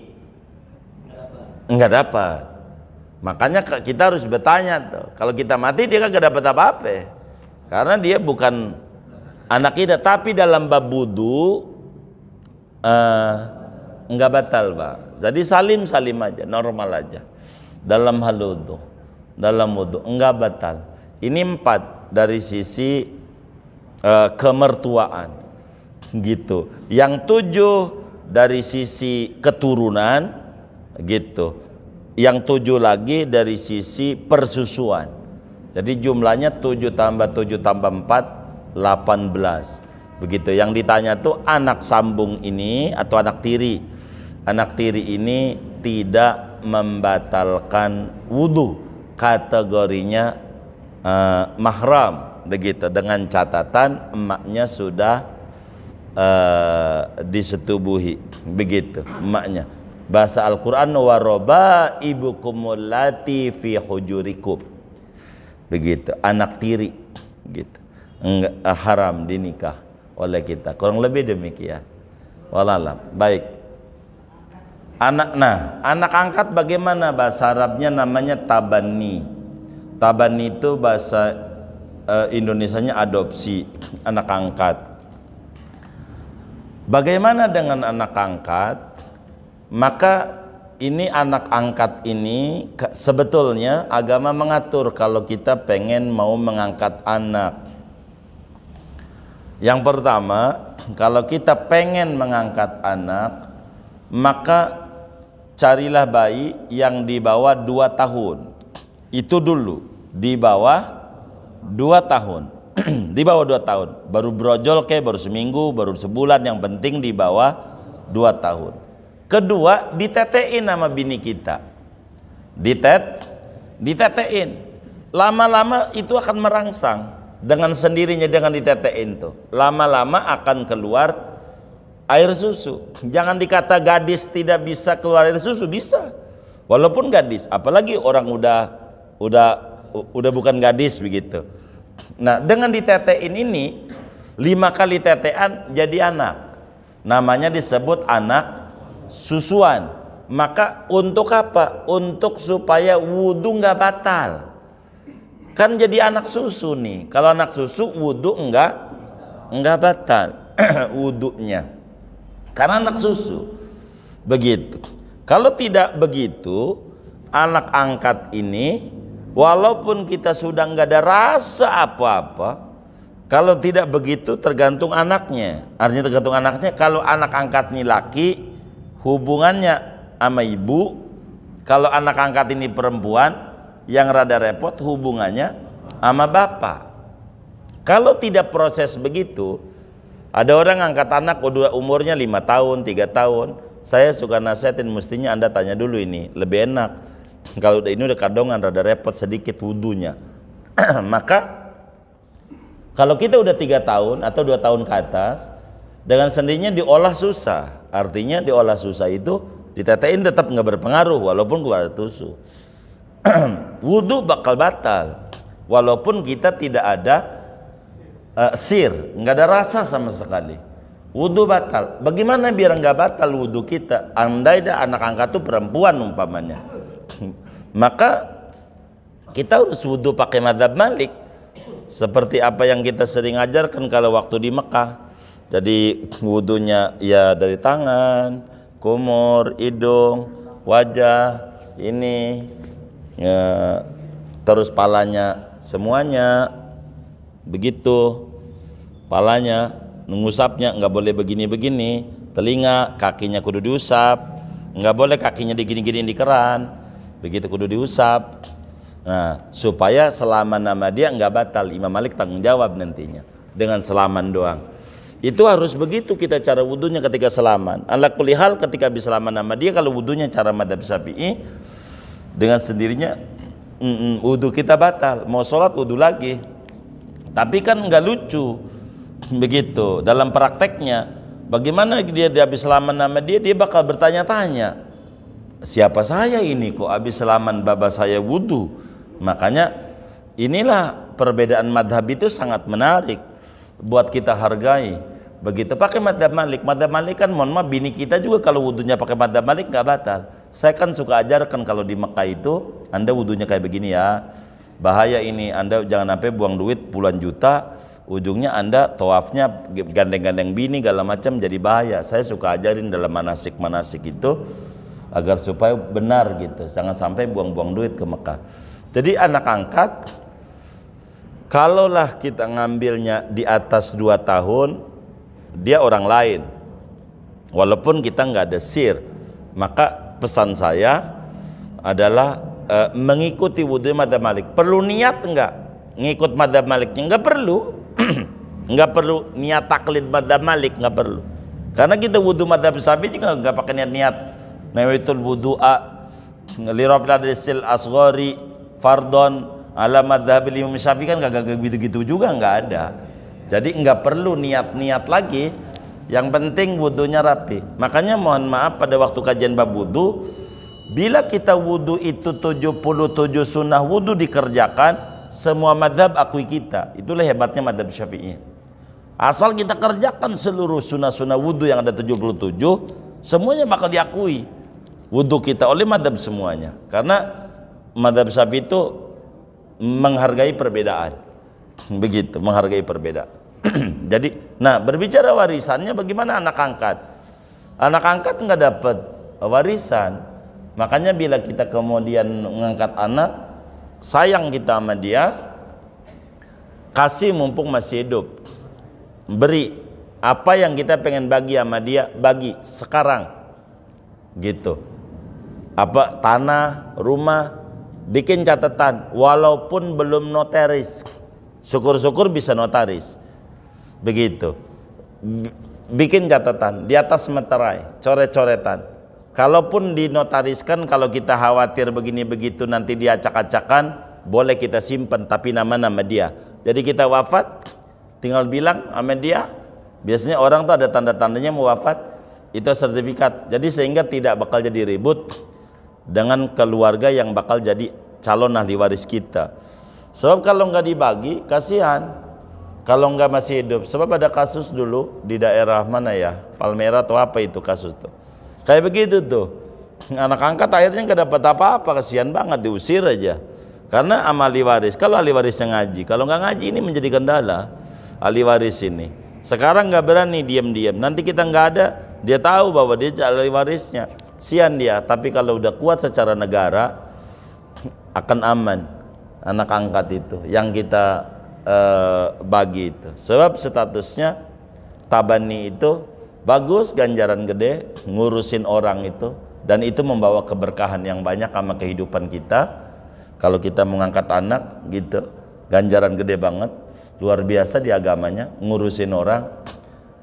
Enggak dapat. Makanya kita harus bertanya tuh. Kalau kita mati dia kan gak dapat apa-apa. Karena dia bukan anak kita, tapi dalam bab budu uh, eh, enggak batal, Pak. Jadi salim-salim aja, normal aja. Dalam hal wudu, dalam wudu enggak batal. Ini empat dari sisi uh, kemertuaan gitu. Yang tujuh dari sisi keturunan gitu yang tujuh lagi dari sisi persusuan jadi jumlahnya tujuh tambah tujuh tambah empat delapan belas begitu yang ditanya tuh anak sambung ini atau anak tiri anak tiri ini tidak membatalkan wudhu kategorinya uh, mahram begitu dengan catatan emaknya sudah uh, disetubuhi begitu emaknya bahasa Al-Qur'an waroba kumulati fi hujurikum begitu anak tiri gitu Enggak, eh, haram dinikah oleh kita kurang lebih demikian walalam baik anak nah anak angkat bagaimana bahasa Arabnya namanya tabani tabani itu bahasa Indonesia eh, Indonesianya adopsi anak angkat bagaimana dengan anak angkat maka ini anak angkat ini sebetulnya agama mengatur kalau kita pengen mau mengangkat anak yang pertama kalau kita pengen mengangkat anak maka carilah bayi yang di bawah dua tahun itu dulu di bawah dua tahun di bawah dua tahun baru brojol ke, baru seminggu baru sebulan yang penting di bawah dua tahun Kedua, ditetein nama bini kita. Ditet, ditetein. Lama-lama itu akan merangsang dengan sendirinya dengan ditetein tuh. Lama-lama akan keluar air susu. Jangan dikata gadis tidak bisa keluar air susu, bisa. Walaupun gadis, apalagi orang udah udah udah bukan gadis begitu. Nah, dengan ditetein ini lima kali tetean jadi anak. Namanya disebut anak susuan maka untuk apa untuk supaya wudhu nggak batal kan jadi anak susu nih kalau anak susu wudhu nggak nggak batal wudhunya karena anak susu begitu kalau tidak begitu anak angkat ini walaupun kita sudah nggak ada rasa apa-apa kalau tidak begitu tergantung anaknya. Artinya tergantung anaknya. Kalau anak angkat angkatnya laki, hubungannya sama ibu kalau anak angkat ini perempuan yang rada repot hubungannya sama bapak kalau tidak proses begitu ada orang angkat anak udah oh, umurnya lima tahun tiga tahun saya suka nasihatin mestinya anda tanya dulu ini lebih enak kalau ini udah kadongan rada repot sedikit wudhunya maka kalau kita udah tiga tahun atau dua tahun ke atas dengan sendirinya diolah susah Artinya diolah susah itu ditetein tetap nggak berpengaruh walaupun keluar tusu Wudhu bakal batal walaupun kita tidak ada uh, sir, nggak ada rasa sama sekali. Wudhu batal. Bagaimana biar nggak batal wudhu kita? Andai dah anak angkat tuh perempuan umpamanya, maka kita harus wudhu pakai madhab Malik seperti apa yang kita sering ajarkan kalau waktu di Mekah jadi wudhunya ya dari tangan, kumur, hidung, wajah, ini ya, terus palanya semuanya begitu palanya mengusapnya nggak boleh begini-begini telinga kakinya kudu diusap nggak boleh kakinya digini gini di keran begitu kudu diusap nah supaya selama nama dia nggak batal Imam Malik tanggung jawab nantinya dengan selaman doang itu harus begitu kita cara wudhunya ketika selaman. Ala kulihal ketika habis selaman nama dia kalau wudhunya cara madhab syafi'i dengan sendirinya mm, wudhu kita batal. Mau sholat wudhu lagi. Tapi kan nggak lucu begitu dalam prakteknya. Bagaimana dia, di habis selaman nama dia dia bakal bertanya-tanya siapa saya ini kok habis selaman baba saya wudhu makanya inilah perbedaan madhab itu sangat menarik buat kita hargai begitu pakai madhab malik madhab malik kan mohon maaf bini kita juga kalau wudhunya pakai madhab malik nggak batal saya kan suka ajarkan kalau di Mekah itu anda wudhunya kayak begini ya bahaya ini anda jangan sampai buang duit puluhan juta ujungnya anda toafnya gandeng-gandeng bini segala macam jadi bahaya saya suka ajarin dalam manasik-manasik itu agar supaya benar gitu jangan sampai buang-buang duit ke Mekah jadi anak angkat Kalaulah kita ngambilnya di atas dua tahun, dia orang lain. Walaupun kita nggak ada sir, maka pesan saya adalah e, mengikuti wudhu madhab malik. Perlu niat enggak? Ngikut madhab maliknya enggak perlu. enggak perlu niat taklid madhab malik enggak perlu. Karena kita wudhu madhab Sabit juga enggak pakai niat-niat. Nawitul wudhu'a, lirofladisil asgori, fardon, Alamat madhab ilmu Syafi'i kan kagak gitu-gitu juga nggak ada jadi nggak perlu niat-niat lagi yang penting wudhunya rapi makanya mohon maaf pada waktu kajian bab wudhu bila kita wudhu itu 77 sunnah wudhu dikerjakan semua madhab akui kita itulah hebatnya madhab syafi'i asal kita kerjakan seluruh sunnah-sunnah wudhu yang ada 77 semuanya bakal diakui wudhu kita oleh madhab semuanya karena madhab syafi'i itu menghargai perbedaan. Begitu, menghargai perbedaan. Jadi, nah berbicara warisannya bagaimana anak angkat? Anak angkat nggak dapat warisan, makanya bila kita kemudian mengangkat anak, sayang kita sama dia, kasih mumpung masih hidup, beri apa yang kita pengen bagi sama dia, bagi sekarang, gitu. Apa tanah, rumah, bikin catatan walaupun belum notaris syukur-syukur bisa notaris begitu bikin catatan di atas meterai coret-coretan kalaupun dinotariskan kalau kita khawatir begini begitu nanti diacak-acakan boleh kita simpan tapi nama-nama dia jadi kita wafat tinggal bilang sama dia biasanya orang tuh ada tanda-tandanya mau wafat itu sertifikat jadi sehingga tidak bakal jadi ribut dengan keluarga yang bakal jadi calon ahli waris kita. Sebab kalau nggak dibagi, kasihan. Kalau nggak masih hidup, sebab ada kasus dulu di daerah mana ya, Palmera atau apa itu kasus tuh. Kayak begitu tuh, anak angkat akhirnya nggak dapat apa-apa, kasihan banget diusir aja. Karena sama ahli waris, kalau ahli warisnya ngaji, kalau nggak ngaji ini menjadi kendala ahli waris ini. Sekarang nggak berani diam-diam, nanti kita nggak ada, dia tahu bahwa dia ahli warisnya sian dia tapi kalau udah kuat secara negara akan aman anak angkat itu yang kita eh, bagi itu sebab statusnya tabani itu bagus ganjaran gede ngurusin orang itu dan itu membawa keberkahan yang banyak sama kehidupan kita kalau kita mengangkat anak gitu ganjaran gede banget luar biasa di agamanya ngurusin orang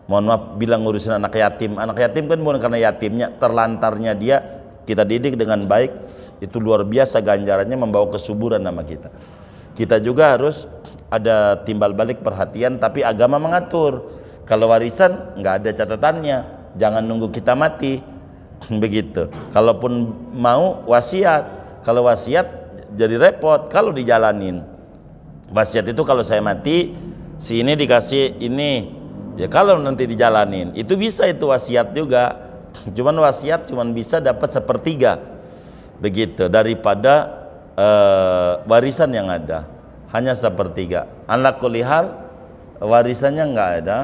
mohon maaf bilang ngurusin anak yatim anak yatim kan bukan karena yatimnya terlantarnya dia kita didik dengan baik itu luar biasa ganjarannya membawa kesuburan nama kita kita juga harus ada timbal balik perhatian tapi agama mengatur kalau warisan nggak ada catatannya jangan nunggu kita mati begitu kalaupun mau wasiat kalau wasiat jadi repot kalau dijalanin wasiat itu kalau saya mati si ini dikasih ini ya kalau nanti dijalanin itu bisa itu wasiat juga cuman wasiat cuman bisa dapat sepertiga begitu daripada uh, warisan yang ada hanya sepertiga anak kulihal warisannya nggak ada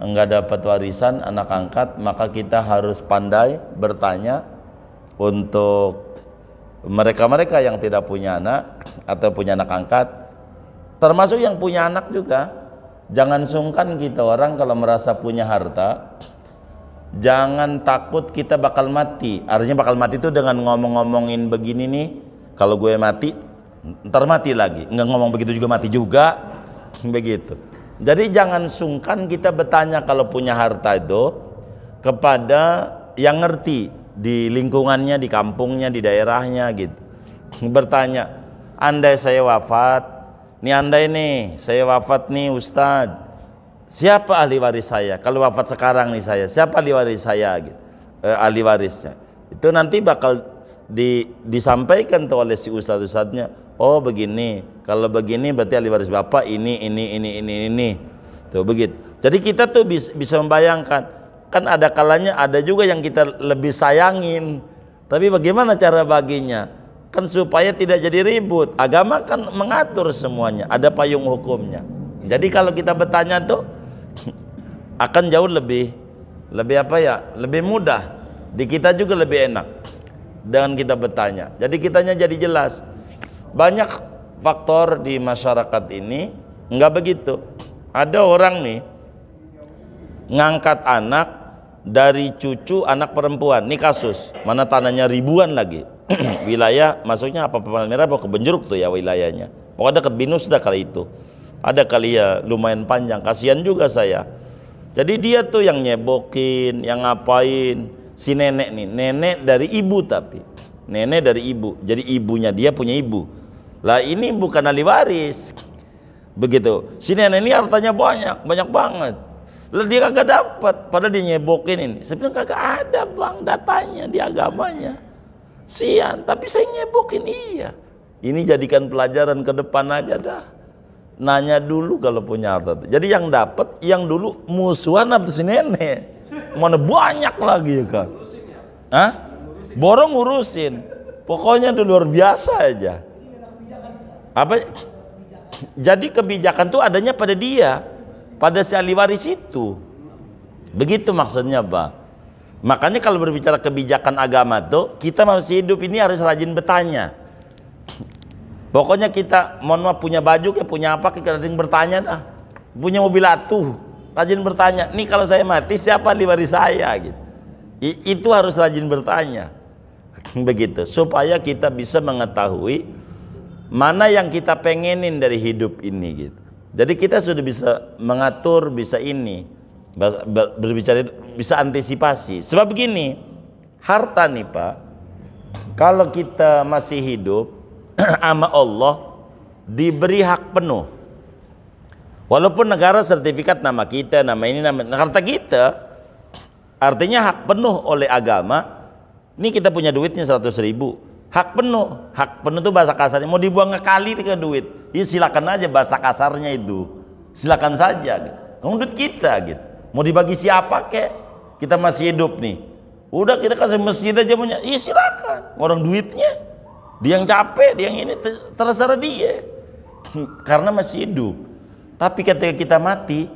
nggak dapat warisan anak angkat maka kita harus pandai bertanya untuk mereka-mereka yang tidak punya anak atau punya anak angkat termasuk yang punya anak juga Jangan sungkan kita orang kalau merasa punya harta, jangan takut kita bakal mati. Artinya bakal mati itu dengan ngomong-ngomongin begini nih, kalau gue mati, ntar mati lagi. Nggak ngomong begitu juga mati juga, begitu. Jadi jangan sungkan kita bertanya kalau punya harta itu kepada yang ngerti di lingkungannya, di kampungnya, di daerahnya gitu. Bertanya, andai saya wafat, ini anda ini, saya wafat nih Ustadz. Siapa ahli waris saya? Kalau wafat sekarang nih saya, siapa ahli waris saya? Gitu. Eh, ahli warisnya. Itu nanti bakal di, disampaikan tuh oleh si ustadz ustadznya. Oh begini, kalau begini berarti ahli waris bapak ini, ini, ini, ini, ini. Tuh begitu. Jadi kita tuh bis, bisa membayangkan. Kan ada kalanya ada juga yang kita lebih sayangin. Tapi bagaimana cara baginya? kan supaya tidak jadi ribut. Agama kan mengatur semuanya, ada payung hukumnya. Jadi kalau kita bertanya tuh akan jauh lebih lebih apa ya? Lebih mudah. Di kita juga lebih enak dengan kita bertanya. Jadi kitanya jadi jelas. Banyak faktor di masyarakat ini nggak begitu. Ada orang nih ngangkat anak dari cucu anak perempuan. Ini kasus, mana tanahnya ribuan lagi wilayah masuknya apa Palmerah mau ke Benjeruk tuh ya wilayahnya pokoknya dekat dah kali itu ada kali ya lumayan panjang kasihan juga saya jadi dia tuh yang nyebokin yang ngapain si nenek nih nenek dari ibu tapi nenek dari ibu jadi ibunya dia punya ibu lah ini bukan ahli waris begitu si nenek ini hartanya banyak banyak banget lah dia kagak dapat padahal dia nyebokin ini saya kagak ada bang datanya di agamanya Sian, tapi saya nyebokin iya. Ini jadikan pelajaran ke depan aja dah. Nanya dulu kalau punya harta. Jadi yang dapat yang dulu musuhan abis nenek. Mana banyak lagi ya kan? Hah? Borong ngurusin. Pokoknya itu luar biasa aja. Apa? Jadi kebijakan tuh adanya pada dia, pada si ahli waris itu. Begitu maksudnya, Pak. Makanya kalau berbicara kebijakan agama tuh, kita masih hidup ini harus rajin bertanya. Pokoknya kita, mohon maaf punya baju kayak punya apa, kita rajin bertanya dah. Punya mobil atuh, rajin bertanya. Nih kalau saya mati siapa di baris saya gitu. I, itu harus rajin bertanya. Begitu, supaya kita bisa mengetahui mana yang kita pengenin dari hidup ini gitu. Jadi kita sudah bisa mengatur, bisa ini berbicara bisa antisipasi. Sebab begini, harta nih Pak, kalau kita masih hidup sama Allah diberi hak penuh. Walaupun negara sertifikat nama kita, nama ini, nama nah, harta kita, artinya hak penuh oleh agama. Ini kita punya duitnya 100 ribu, hak penuh, hak penuh itu bahasa kasarnya. Mau dibuang ke ke duit, ya silakan aja bahasa kasarnya itu, silakan saja. Gitu. Kamu duit kita gitu mau dibagi siapa kek kita masih hidup nih udah kita kasih masjid aja punya iya silakan orang duitnya dia yang capek dia yang ini terserah dia karena masih hidup tapi ketika kita mati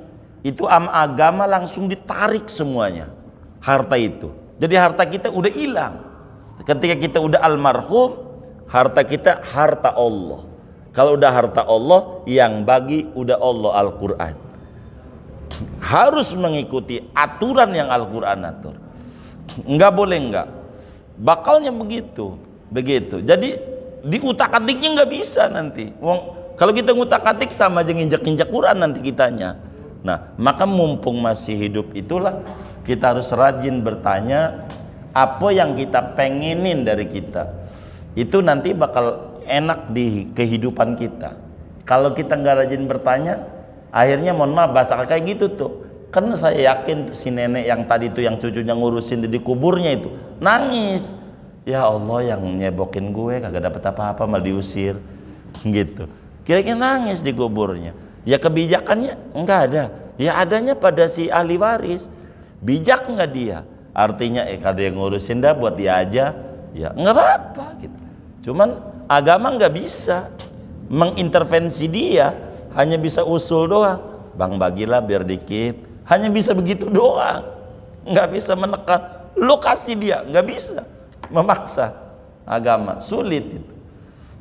itu am agama langsung ditarik semuanya harta itu jadi harta kita udah hilang ketika kita udah almarhum harta kita harta Allah kalau udah harta Allah yang bagi udah Allah Al-Quran harus mengikuti aturan yang Al-Quran atur nggak boleh enggak bakalnya begitu begitu jadi di utak atiknya enggak bisa nanti Wong, kalau kita ngutak atik sama aja nginjak injak Quran nanti kitanya nah maka mumpung masih hidup itulah kita harus rajin bertanya apa yang kita pengenin dari kita itu nanti bakal enak di kehidupan kita kalau kita nggak rajin bertanya akhirnya mohon maaf bahasa kayak gitu tuh karena saya yakin tuh, si nenek yang tadi tuh yang cucunya ngurusin di kuburnya itu nangis ya Allah yang nyebokin gue kagak dapet apa-apa malah diusir gitu kira-kira nangis di kuburnya ya kebijakannya enggak ada ya adanya pada si ahli waris bijak enggak dia artinya eh kada yang ngurusin dah buat dia aja ya enggak apa-apa gitu cuman agama enggak bisa mengintervensi dia hanya bisa usul doang bang bagilah biar dikit hanya bisa begitu doang nggak bisa menekan lo kasih dia nggak bisa memaksa agama sulit itu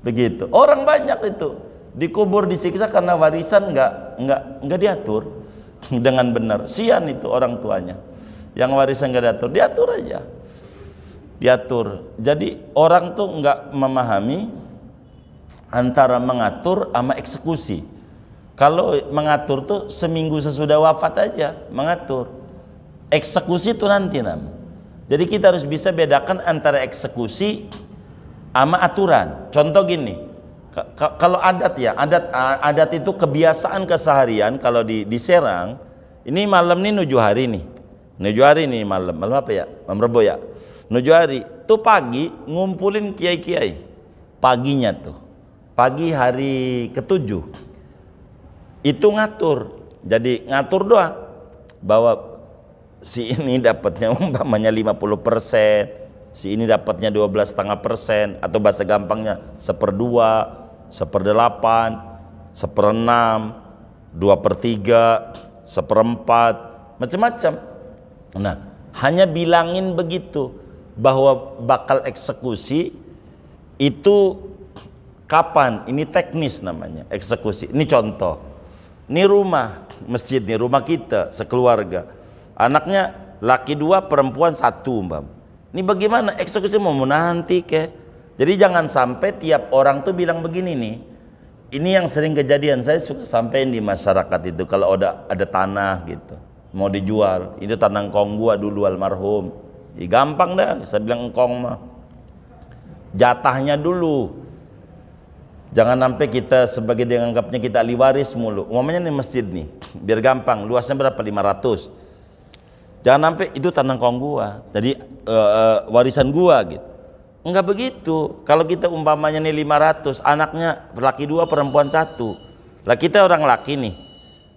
begitu orang banyak itu dikubur disiksa karena warisan nggak nggak nggak diatur dengan benar sian itu orang tuanya yang warisan nggak diatur diatur aja diatur jadi orang tuh nggak memahami antara mengatur sama eksekusi kalau mengatur tuh seminggu sesudah wafat aja mengatur eksekusi itu nanti nam jadi kita harus bisa bedakan antara eksekusi sama aturan contoh gini kalau adat ya adat adat itu kebiasaan keseharian kalau di, di Serang ini malam ini nuju hari nih nuju hari nih malam malam apa ya malam rebo ya nuju hari tuh pagi ngumpulin kiai-kiai paginya tuh pagi hari ketujuh itu ngatur jadi ngatur doang bahwa si ini dapatnya umpamanya 50 persen si ini dapatnya 12,5% setengah persen atau bahasa gampangnya seperdua seperdelapan seperenam dua per tiga seperempat macam-macam nah hanya bilangin begitu bahwa bakal eksekusi itu kapan ini teknis namanya eksekusi ini contoh ini rumah, masjid ini rumah kita sekeluarga. Anaknya laki dua, perempuan satu, Mbak. Ini bagaimana eksekusi mau nanti ke? Jadi jangan sampai tiap orang tuh bilang begini nih. Ini yang sering kejadian saya suka sampaikan di masyarakat itu kalau ada ada tanah gitu mau dijual itu tanah kong gua dulu almarhum gampang dah saya bilang kong mah jatahnya dulu Jangan sampai kita sebagai dianggapnya kita ahli waris mulu. Umumnya nih masjid nih, biar gampang. Luasnya berapa? 500. Jangan sampai itu tanah kong gua. Jadi uh, uh, warisan gua gitu. Enggak begitu. Kalau kita umpamanya nih 500, anaknya laki dua, perempuan satu. Lah kita orang laki nih.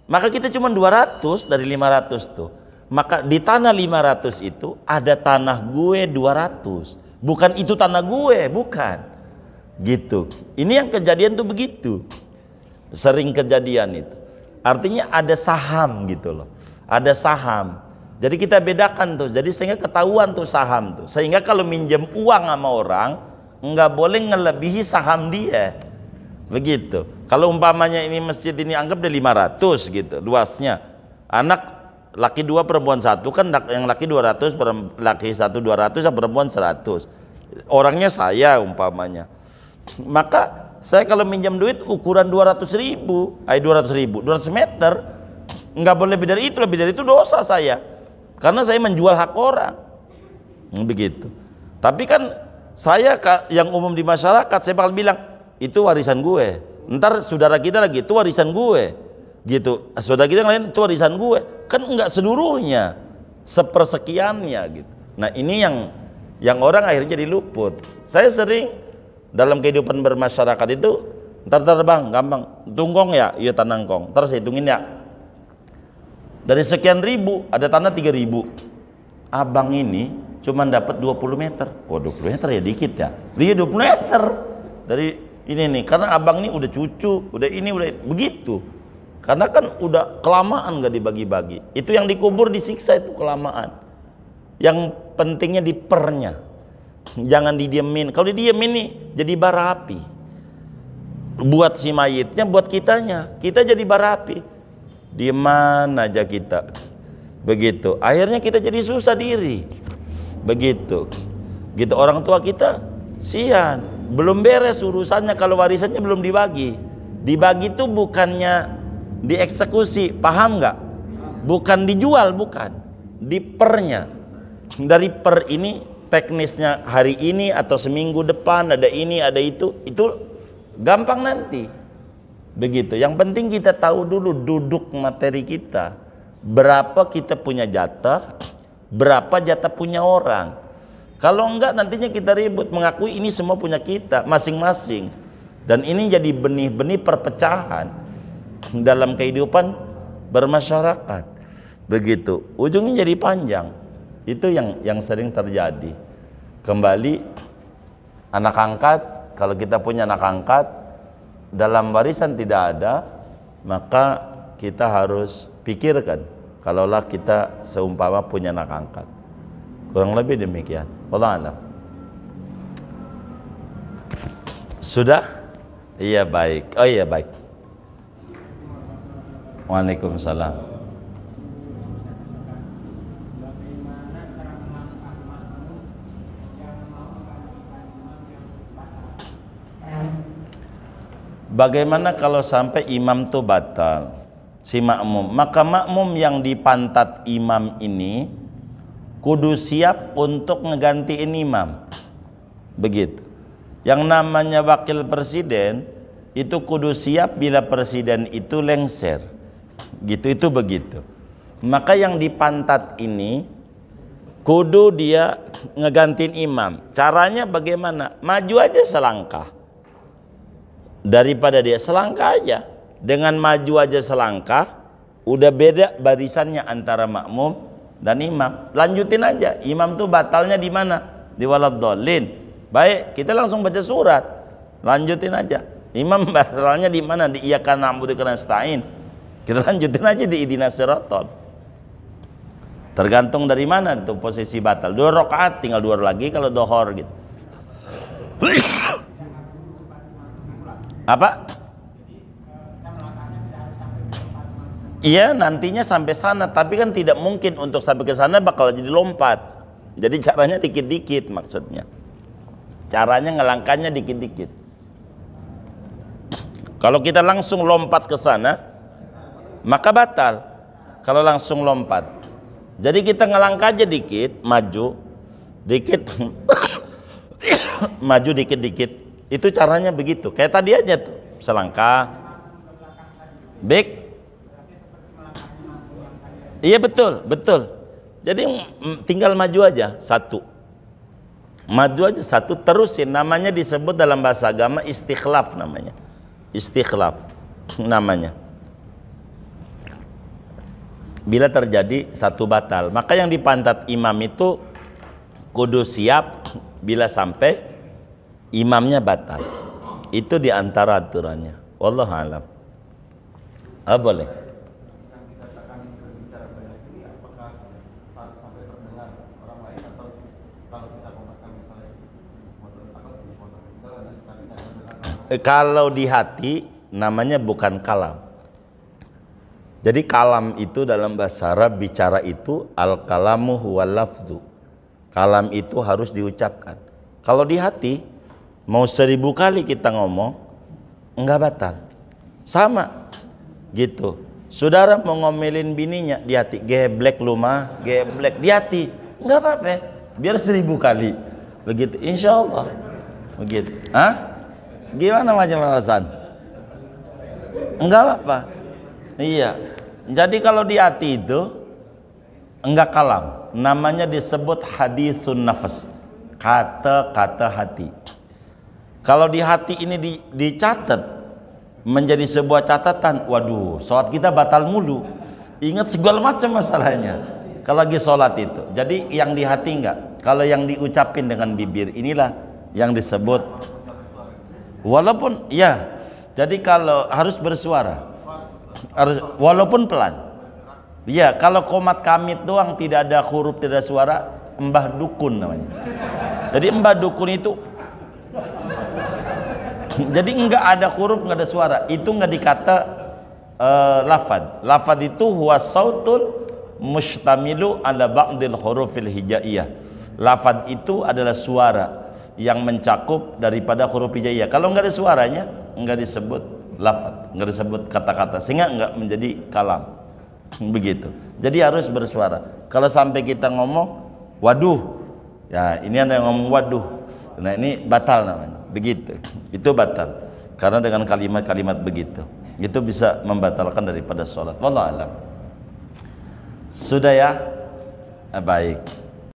Maka kita cuma 200 dari 500 tuh. Maka di tanah 500 itu ada tanah gue 200. Bukan itu tanah gue, bukan gitu ini yang kejadian tuh begitu sering kejadian itu artinya ada saham gitu loh ada saham jadi kita bedakan tuh jadi sehingga ketahuan tuh saham tuh sehingga kalau minjem uang sama orang nggak boleh ngelebihi saham dia begitu kalau umpamanya ini masjid ini anggap deh 500 gitu luasnya anak laki dua perempuan satu kan yang laki 200 laki satu 200 yang perempuan 100 orangnya saya umpamanya maka saya kalau minjam duit ukuran 200 ribu dua 200 ribu 200 meter nggak boleh lebih dari itu lebih dari itu dosa saya karena saya menjual hak orang hmm, begitu tapi kan saya yang umum di masyarakat saya bakal bilang itu warisan gue ntar saudara kita lagi itu warisan gue gitu saudara kita yang lain itu warisan gue kan nggak seluruhnya sepersekiannya gitu nah ini yang yang orang akhirnya jadi luput saya sering dalam kehidupan bermasyarakat itu ntar terbang gampang tunggong ya iya tanangkong terus hitungin ya dari sekian ribu ada tanah tiga ribu abang ini cuma dapat 20 meter oh 20 meter ya dikit ya dia 20 meter dari ini nih karena abang ini udah cucu udah ini udah begitu karena kan udah kelamaan gak dibagi-bagi itu yang dikubur disiksa itu kelamaan yang pentingnya di pernya jangan didiemin kalau didiemin nih jadi bara api buat si mayitnya buat kitanya kita jadi bara api di mana aja kita begitu akhirnya kita jadi susah diri begitu gitu orang tua kita sian belum beres urusannya kalau warisannya belum dibagi dibagi itu bukannya dieksekusi paham nggak bukan dijual bukan dipernya dari per ini teknisnya hari ini atau seminggu depan ada ini ada itu itu gampang nanti begitu yang penting kita tahu dulu duduk materi kita berapa kita punya jatah berapa jatah punya orang kalau enggak nantinya kita ribut mengakui ini semua punya kita masing-masing dan ini jadi benih-benih perpecahan dalam kehidupan bermasyarakat begitu ujungnya jadi panjang itu yang yang sering terjadi. Kembali anak angkat, kalau kita punya anak angkat dalam warisan tidak ada, maka kita harus pikirkan kalaulah kita seumpama punya anak angkat. Kurang lebih demikian. Allah alam. Sudah? Iya baik. Oh iya baik. Waalaikumsalam. Bagaimana kalau sampai imam tuh batal si makmum? Maka makmum yang dipantat imam ini kudu siap untuk ngegantiin imam. Begitu. Yang namanya wakil presiden itu kudu siap bila presiden itu lengser. Gitu itu begitu. Maka yang dipantat ini kudu dia ngegantiin imam. Caranya bagaimana? Maju aja selangkah daripada dia selangkah aja dengan maju aja selangkah udah beda barisannya antara makmum dan imam lanjutin aja imam tuh batalnya di mana di waladolin baik kita langsung baca surat lanjutin aja imam batalnya di mana di iya karena ambu stain kita lanjutin aja di idina serotol tergantung dari mana itu posisi batal dua rokaat tinggal dua lagi kalau dohor gitu apa? Iya nantinya sampai sana, tapi kan tidak mungkin untuk sampai ke sana bakal jadi lompat. Jadi caranya dikit-dikit maksudnya. Caranya ngelangkahnya dikit-dikit. Kalau kita langsung lompat ke sana, maka batal. Kalau langsung lompat. Jadi kita ngelangkah aja dikit, maju, dikit, maju dikit-dikit, itu caranya begitu. Kayak tadi aja tuh, selangkah. Baik. Iya betul, betul. Jadi mm, tinggal maju aja satu. Maju aja satu terusin namanya disebut dalam bahasa agama istikhlaf namanya. Istikhlaf namanya. Bila terjadi satu batal, maka yang dipantat imam itu kudu siap bila sampai imamnya batal. Itu diantara aturannya. Wallahu alam. Ah, boleh. Kalau di hati namanya bukan kalam. Jadi kalam itu dalam bahasa Arab bicara itu al kalamu huwa lafdu. Kalam itu harus diucapkan. Kalau di hati Mau seribu kali kita ngomong, enggak batal. Sama, gitu. Saudara mau ngomelin bininya di hati, geblek lu mah, geblek di hati, enggak apa-apa. Biar seribu kali, begitu. Insya Allah, begitu. Hah? Gimana macam alasan? Enggak apa Iya. Jadi kalau di hati itu enggak kalam, namanya disebut hadisun nafas, kata-kata hati. Kalau di hati ini di, dicatat menjadi sebuah catatan, waduh, sholat kita batal mulu. Ingat segala macam masalahnya. Kalau lagi sholat itu. Jadi yang di hati enggak. Kalau yang diucapin dengan bibir inilah yang disebut. Walaupun ya, jadi kalau harus bersuara. Harus, walaupun pelan. Ya, kalau komat kamit doang tidak ada huruf, tidak ada suara, mbah dukun namanya. Jadi mbah dukun itu jadi enggak ada huruf, enggak ada suara. Itu enggak dikata uh, eh, lafad. Lafad itu huwa sautul mustamilu ala ba'dil hurufil hijaiyah. Lafad itu adalah suara yang mencakup daripada huruf hijaiyah. Kalau enggak ada suaranya, enggak disebut lafad, enggak disebut kata-kata. Sehingga enggak menjadi kalam. Begitu. Jadi harus bersuara. Kalau sampai kita ngomong, waduh, ya ini ada yang ngomong waduh. Nah ini batal namanya begitu itu batal karena dengan kalimat-kalimat begitu itu bisa membatalkan daripada sholat wallah alam sudah ya baik